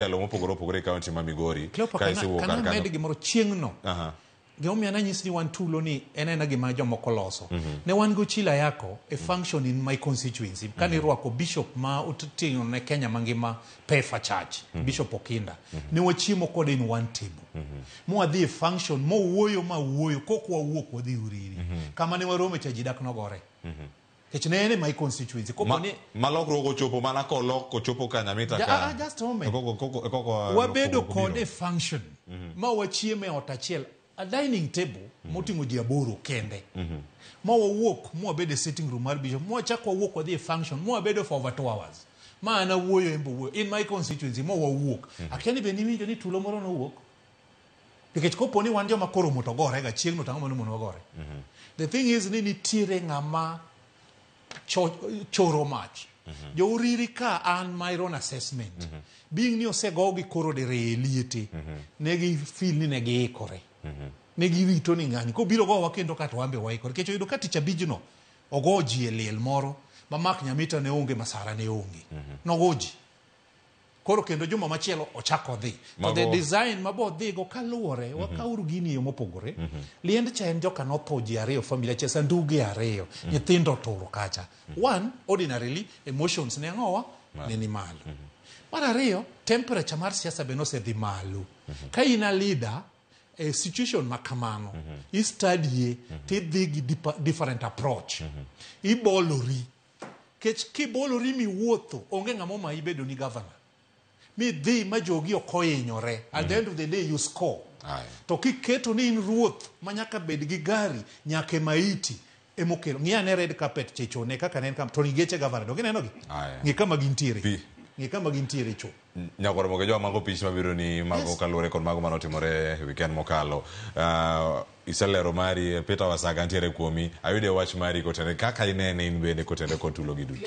ndalo mopogore opogore e kaonti ma migori kaisewuokkanmed gimoro chieng'no gimomiyo nanyisi ni wan tulo ni en ena gima jomoko loso mm -hmm. ne wan go chila yako e mhm. function in my constituency mhm. kane mm -hmm. rwako bishop ma oting'o ne kenya mangima pefa church mm -hmm. bishop okinda mm -hmm. ne wachiemo kode in one table mm -hmm. mwadhi e function mowuoyo mawuoyo kok wawuok wadhi uriri mm -hmm. kama ne warome cha ji dak nogore mm -hmm kech ne my constituency koponi malok rogo chopo mana kolok kochopo kanyamita ka uh, uh, just home e e uh, wabedo kode function mm-hmm. ma wachieme ot achiel a dining table moting'o mm-hmm. ji aboro kende mm-hmm. ma wawuok ma wabedo e sitting room mar bishop ma wachak wawuok wadhi e function ma wabedo for over two hours ma an awuoyo embo wuoyo in my constituency ma wawuok akia ni be niwinjo ni tulo moro nowuok nikech kopo ni wan joma koromo to gorega chieng'no tang'o mano mondo wagore the thing is ni nitiere ng'ama cho, cho romach. Mm -hmm. Jo uriri ka an my own assessment. Mm -hmm. Being ni osegogi koro dere eliete. Mm -hmm. Negi feel ni negi ekore. Mm -hmm. Negi rito ni ngani. Ko biro gawa kendo kato wambe wa ekore. Kecho yudo kati cha bijino. Ogoji eliel moro. Mamak nyamita ne unge masara ne unge. Mm -hmm. Nogoji. No koro kendo juma machielo ochako dhi to the design mabo dhigo kaluwore wakauru gini e yo mopogore liend cha en joka notho ji ariyo familia cha sanduge ariyo nyithindo turo kacha mm -hmm. one ordinarily emotions ne ang'owa ne ni malo mar ariyo temperature mar siasa be nosedhi malo ka in a leader a situation makamano ma kamano istudie tidhi gi different approach mm -hmm. ibolori kech kibolori miwuotho onge ng'amo ma ibedo ni governor midhi ma jogi ok ohinyore at the mm. end of the day you score to kiketo ni in ruoth ma nyaka bed gi gari nyaka e maiti emokelo ng'i ane red carpet chechone kaka nen kam to ni geche gavana dog inenogi ng'i kama gintiere ng'i kama gintiere cho nyagoromo gi joma mago pich mabiro ni mago yes. kaluwore kod mago manotimore e weekend mokalo uh, iselero mari peter wasaga ntiere kuomi ayude wach mari kotende kaka inene in bende kotende kod tulogi duto